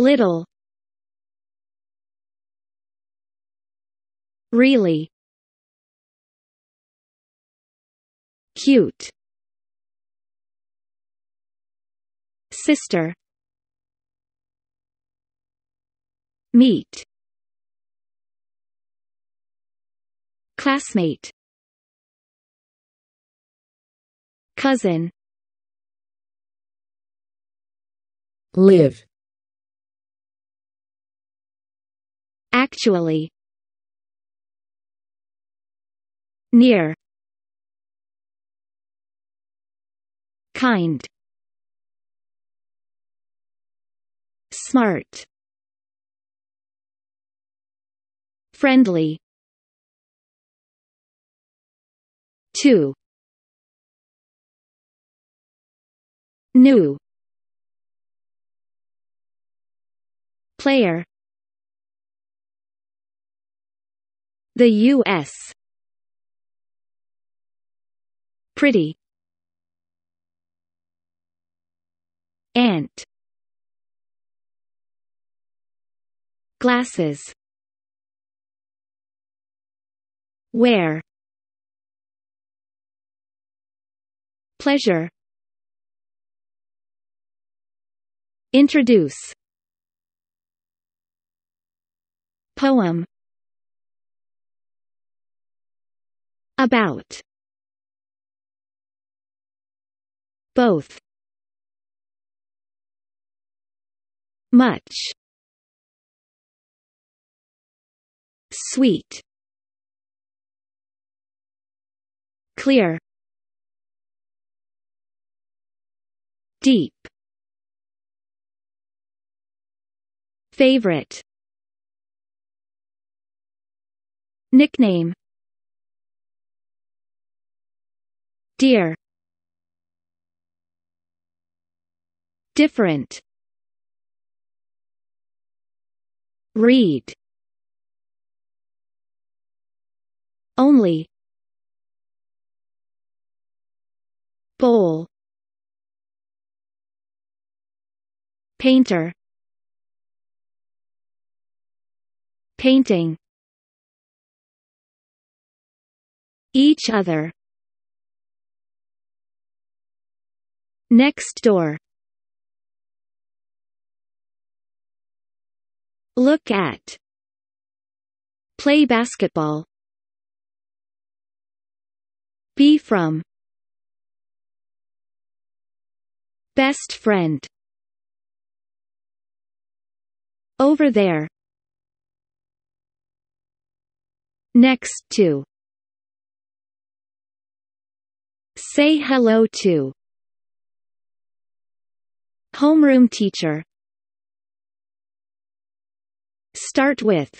Little Really Cute Sister Meet Classmate Cousin Live Actually Near Kind Smart Friendly 2 New Player The U.S. Pretty Ant Glasses Wear Pleasure Introduce Poem About Both Much Sweet Clear Deep Favorite Nickname Deer Different Read Only Bowl Painter Painting Each other Next door. Look at Play basketball Be from Best friend Over there Next to Say hello to Homeroom teacher Start with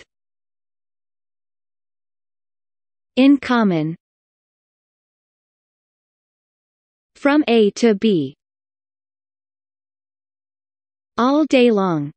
In common From A to B All day long